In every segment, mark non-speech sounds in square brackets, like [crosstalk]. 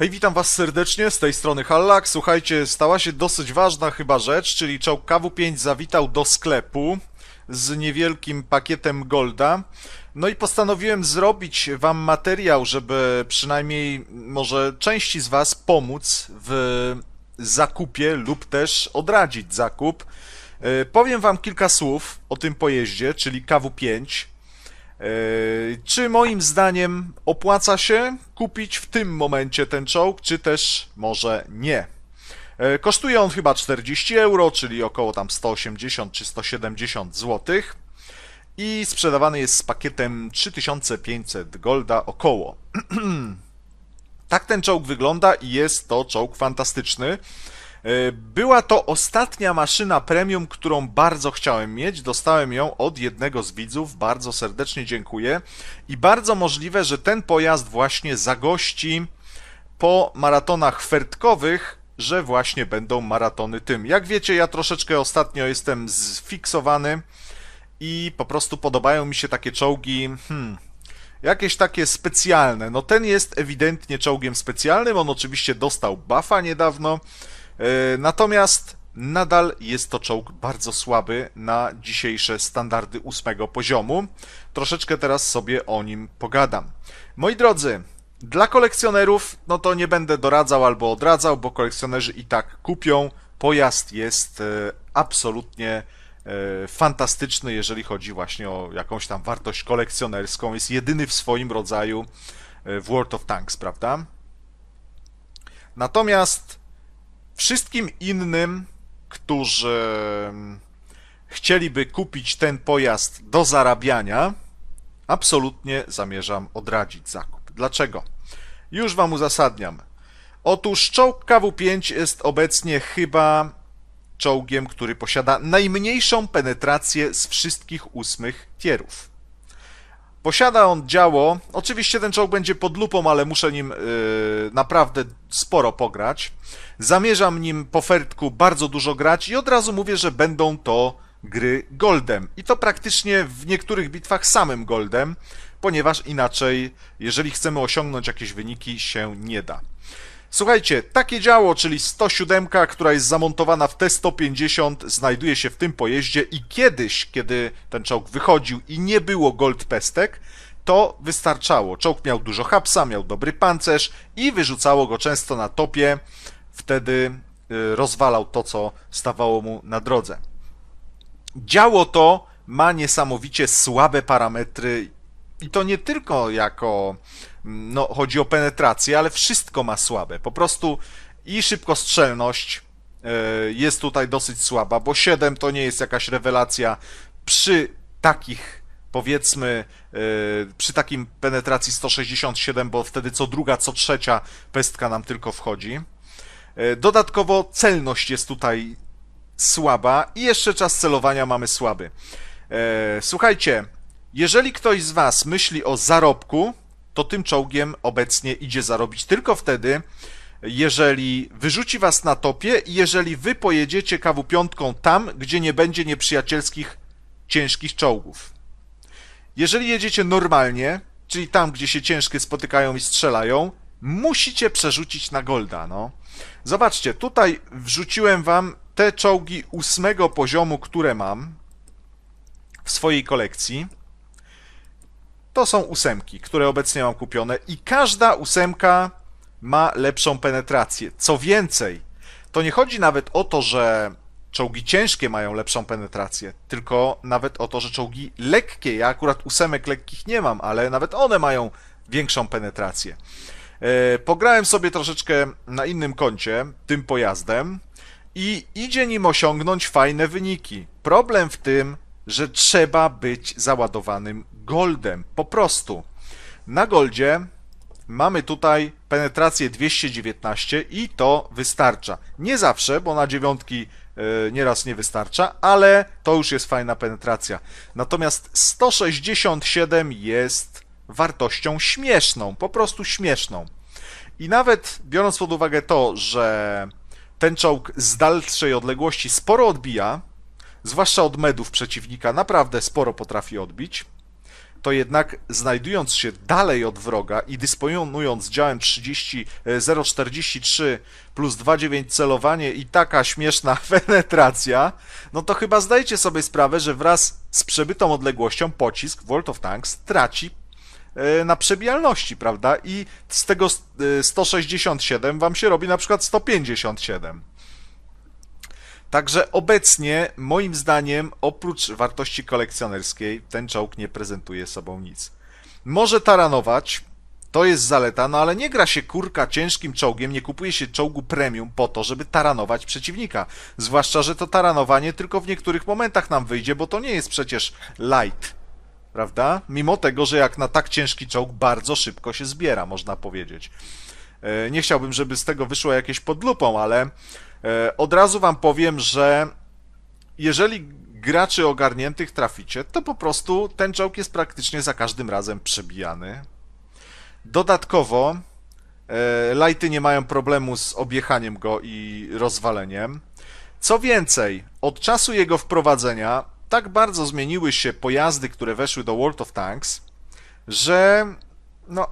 Hej, witam was serdecznie, z tej strony Hallak. Słuchajcie, stała się dosyć ważna chyba rzecz, czyli czołg KW5 zawitał do sklepu z niewielkim pakietem Golda. No i postanowiłem zrobić wam materiał, żeby przynajmniej może części z was pomóc w zakupie lub też odradzić zakup. E, powiem wam kilka słów o tym pojeździe, czyli KW5. Yy, czy moim zdaniem opłaca się kupić w tym momencie ten czołg, czy też może nie? Yy, kosztuje on chyba 40 euro, czyli około tam 180 czy 170 zł. I sprzedawany jest z pakietem 3500 golda około. [clears throat] tak ten czołg wygląda i jest to czołg fantastyczny. E, była to ostatnia maszyna premium, którą bardzo chciałem mieć. Dostałem ją od jednego z widzów. Bardzo serdecznie dziękuję. I bardzo możliwe, że ten pojazd właśnie zagości po maratonach fertkowych, że właśnie będą maratony tym. Jak wiecie, ja troszeczkę ostatnio jestem zfiksowany i po prostu podobają mi się takie czołgi. Hmm, jakieś takie specjalne. No ten jest ewidentnie czołgiem specjalnym. On oczywiście dostał buffa niedawno. E, natomiast nadal jest to czołg bardzo słaby na dzisiejsze standardy ósmego poziomu. Troszeczkę teraz sobie o nim pogadam. Moi drodzy, dla kolekcjonerów, no to nie będę doradzał albo odradzał, bo kolekcjonerzy i tak kupią. Pojazd jest e, absolutnie e, fantastyczny, jeżeli chodzi właśnie o jakąś tam wartość kolekcjonerską. Jest jedyny w swoim rodzaju w World of Tanks, prawda? Natomiast Wszystkim innym, którzy mm, chcieliby kupić ten pojazd do zarabiania, absolutnie zamierzam odradzić zakup. Dlaczego? Już Wam uzasadniam. Otóż czołg KW-5 jest obecnie chyba czołgiem, który posiada najmniejszą penetrację z wszystkich ósmych tierów. Posiada on działo. Oczywiście ten czołg będzie pod lupą, ale muszę nim yy, naprawdę sporo pograć. Zamierzam nim po fertku bardzo dużo grać i od razu mówię, że będą to gry goldem. I to praktycznie w niektórych bitwach samym goldem, ponieważ inaczej, jeżeli chcemy osiągnąć jakieś wyniki, się nie da. Słuchajcie, takie działo, czyli 107, która jest zamontowana w T-150, znajduje się w tym pojeździe i kiedyś, kiedy ten czołg wychodził i nie było gold pestek, to wystarczało. Czołg miał dużo hapsa, miał dobry pancerz i wyrzucało go często na topie. Wtedy y, rozwalał to, co stawało mu na drodze. Działo to ma niesamowicie słabe parametry i to nie tylko jako no, chodzi o penetrację, ale wszystko ma słabe. Po prostu i szybkostrzelność e, jest tutaj dosyć słaba, bo 7 to nie jest jakaś rewelacja przy takich powiedzmy e, przy takim penetracji 167, bo wtedy co druga, co trzecia pestka nam tylko wchodzi. E, dodatkowo celność jest tutaj słaba i jeszcze czas celowania mamy słaby. Słuchajcie, jeżeli ktoś z Was myśli o zarobku, to tym czołgiem obecnie idzie zarobić tylko wtedy, jeżeli wyrzuci was na topie i jeżeli wy pojedziecie kawu piątką tam, gdzie nie będzie nieprzyjacielskich ciężkich czołgów. Jeżeli jedziecie normalnie, czyli tam, gdzie się ciężkie spotykają i strzelają, musicie przerzucić na Golda, no. Zobaczcie, tutaj wrzuciłem wam te czołgi ósmego poziomu, które mam w swojej kolekcji to są ósemki, które obecnie mam kupione i każda ósemka ma lepszą penetrację. Co więcej, to nie chodzi nawet o to, że czołgi ciężkie mają lepszą penetrację, tylko nawet o to, że czołgi lekkie, ja akurat ósemek lekkich nie mam, ale nawet one mają większą penetrację. E, pograłem sobie troszeczkę na innym koncie tym pojazdem i idzie nim osiągnąć fajne wyniki. Problem w tym, że trzeba być załadowanym goldem, po prostu. Na goldzie mamy tutaj penetrację 219 i to wystarcza. Nie zawsze, bo na dziewiątki e, nieraz nie wystarcza, ale to już jest fajna penetracja. Natomiast 167 jest wartością śmieszną, po prostu śmieszną. I nawet biorąc pod uwagę to, że ten czołg z dalszej odległości sporo odbija, zwłaszcza od medów przeciwnika, naprawdę sporo potrafi odbić, to jednak znajdując się dalej od wroga i dysponując działem 30, 043 e, plus 29 celowanie i taka śmieszna [laughs] penetracja, no to chyba zdajecie sobie sprawę, że wraz z przebytą odległością pocisk World of Tanks traci e, na przebijalności, prawda? I z tego 167 e, wam się robi na przykład 157. Także obecnie, moim zdaniem, oprócz wartości kolekcjonerskiej, ten czołg nie prezentuje sobą nic. Może taranować, to jest zaleta, no ale nie gra się kurka ciężkim czołgiem, nie kupuje się czołgu premium po to, żeby taranować przeciwnika. Zwłaszcza, że to taranowanie tylko w niektórych momentach nam wyjdzie, bo to nie jest przecież light, prawda? Mimo tego, że jak na tak ciężki czołg bardzo szybko się zbiera, można powiedzieć. E, nie chciałbym, żeby z tego wyszło jakieś pod lupą, ale E, od razu wam powiem, że jeżeli graczy ogarniętych traficie, to po prostu ten czołg jest praktycznie za każdym razem przebijany. Dodatkowo e, lighty nie mają problemu z objechaniem go i rozwaleniem. Co więcej, od czasu jego wprowadzenia tak bardzo zmieniły się pojazdy, które weszły do World of Tanks, że no,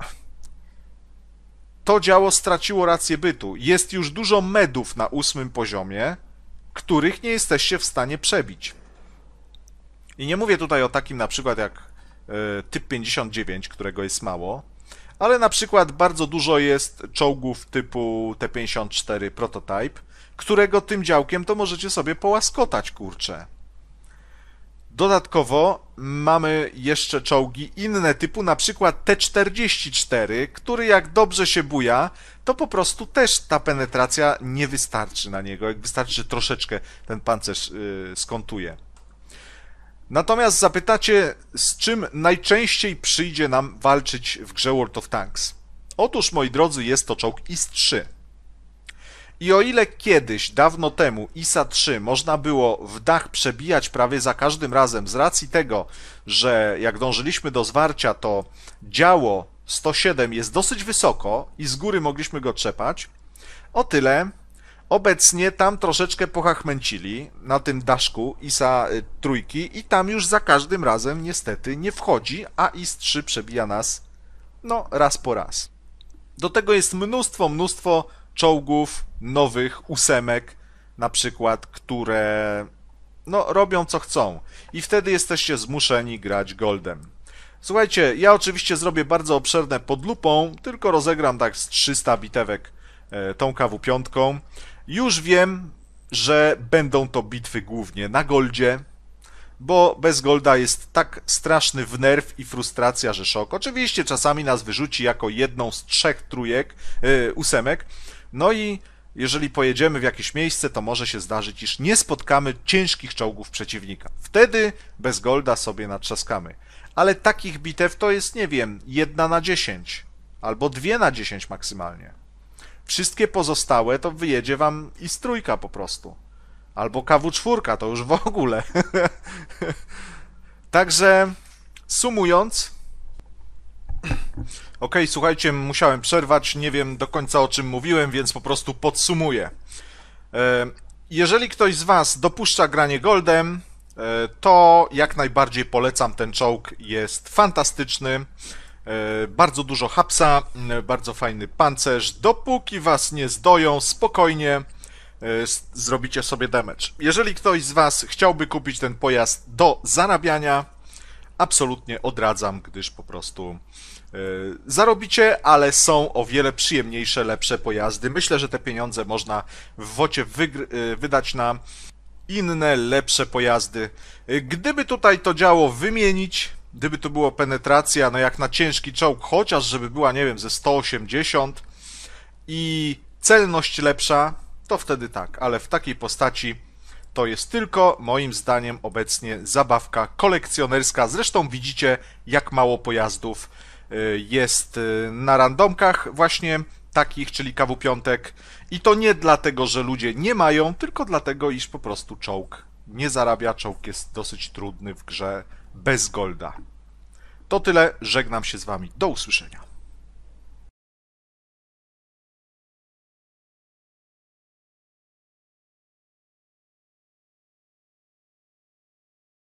to działo straciło rację bytu. Jest już dużo medów na ósmym poziomie, których nie jesteście w stanie przebić. I nie mówię tutaj o takim na przykład jak y, typ 59, którego jest mało, ale na przykład bardzo dużo jest czołgów typu T-54 Prototype, którego tym działkiem to możecie sobie połaskotać, kurcze. Dodatkowo mamy jeszcze czołgi inne typu, na przykład T-44, który jak dobrze się buja, to po prostu też ta penetracja nie wystarczy na niego, jak wystarczy, że troszeczkę ten pancerz y, skontuje. Natomiast zapytacie, z czym najczęściej przyjdzie nam walczyć w grze World of Tanks? Otóż, moi drodzy, jest to czołg IS-3. I o ile kiedyś, dawno temu, ISA 3 można było w dach przebijać prawie za każdym razem z racji tego, że jak dążyliśmy do zwarcia, to działo 107 jest dosyć wysoko i z góry mogliśmy go trzepać, o tyle obecnie tam troszeczkę pochachmęcili na tym daszku ISA y, trójki i tam już za każdym razem niestety nie wchodzi, a IS 3 przebija nas no raz po raz. Do tego jest mnóstwo, mnóstwo czołgów, nowych ósemek, na przykład, które no, robią co chcą. I wtedy jesteście zmuszeni grać goldem. Słuchajcie, ja oczywiście zrobię bardzo obszerne pod lupą, tylko rozegram tak z 300 bitewek e, tą kawu piątką. Już wiem, że będą to bitwy głównie na goldzie, bo bez Golda jest tak straszny wnerw i frustracja, że szok. Oczywiście czasami nas wyrzuci jako jedną z trzech trójek, yy, ósemek. No i jeżeli pojedziemy w jakieś miejsce, to może się zdarzyć, iż nie spotkamy ciężkich czołgów przeciwnika. Wtedy bez Golda sobie natrzaskamy. Ale takich bitew to jest, nie wiem, jedna na dziesięć, albo dwie na dziesięć maksymalnie. Wszystkie pozostałe to wyjedzie wam i strójka po prostu. Albo KW4, to już w ogóle. [laughs] Także sumując. [clears throat] ok, słuchajcie, musiałem przerwać. Nie wiem do końca o czym mówiłem, więc po prostu podsumuję. E, jeżeli ktoś z Was dopuszcza granie Goldem, e, to jak najbardziej polecam ten czołg. Jest fantastyczny. E, bardzo dużo hapsa, bardzo fajny pancerz. Dopóki Was nie zdoją, spokojnie E, zrobicie sobie damage. Jeżeli ktoś z Was chciałby kupić ten pojazd do zarabiania, absolutnie odradzam, gdyż po prostu e, zarobicie, ale są o wiele przyjemniejsze, lepsze pojazdy. Myślę, że te pieniądze można w wocie e, wydać na inne, lepsze pojazdy. Gdyby tutaj to działo wymienić, gdyby to było penetracja, no jak na ciężki czołg, chociaż żeby była, nie wiem, ze 180 i celność lepsza, to wtedy tak, ale w takiej postaci to jest tylko moim zdaniem obecnie zabawka kolekcjonerska. Zresztą widzicie, jak mało pojazdów y, jest y, na randomkach właśnie takich, czyli kawu piątek. I to nie dlatego, że ludzie nie mają, tylko dlatego, iż po prostu czołg nie zarabia. Czołg jest dosyć trudny w grze bez golda. To tyle, żegnam się z Wami. Do usłyszenia.